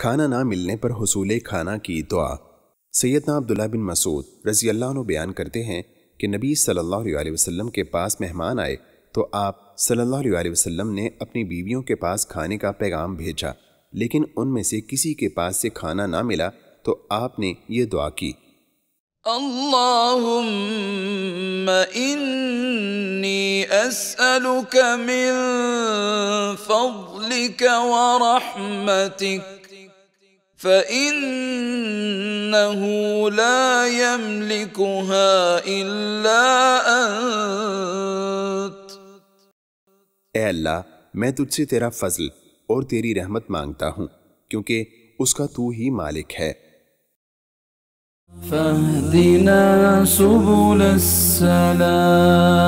खाना ना मिलने पर हसूल खाना की दुआ सैदना अब्दुल्ला बिन मसूद रजी अल्लाह बयान करते हैं कि नबी सल्लल्लाहु अलैहि वसल्लम के पास मेहमान आए तो आप सल्लल्लाहु अलैहि वसल्लम ने अपनी बीवियों के पास खाने का पैगाम भेजा लेकिन उनमें से किसी के पास से खाना ना मिला तो आपने ये दुआ की اللهم إني أسألك من فضلك فضلك ورحمتك فانه لا يملكها الا انت اے اللہ میں تجھ سے تیرا فضل اور تیری رحمت مانگتا ہوں کیونکہ اس کا تو ہی مالک ہے فاهدنا سبل السلام